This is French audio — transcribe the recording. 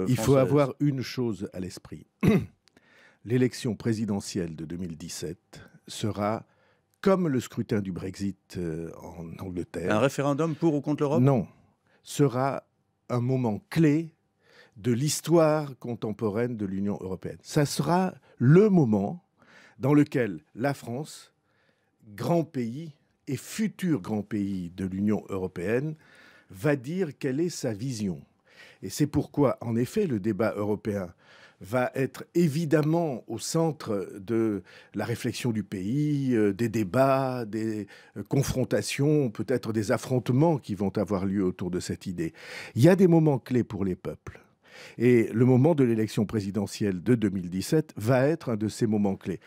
Euh, Il faut avoir une chose à l'esprit. L'élection présidentielle de 2017 sera comme le scrutin du Brexit euh, en Angleterre. Un référendum pour ou contre l'Europe Non. Sera un moment clé de l'histoire contemporaine de l'Union européenne. Ça sera le moment dans lequel la France, grand pays et futur grand pays de l'Union européenne, va dire quelle est sa vision. Et c'est pourquoi, en effet, le débat européen va être évidemment au centre de la réflexion du pays, euh, des débats, des euh, confrontations, peut-être des affrontements qui vont avoir lieu autour de cette idée. Il y a des moments clés pour les peuples. Et le moment de l'élection présidentielle de 2017 va être un de ces moments clés.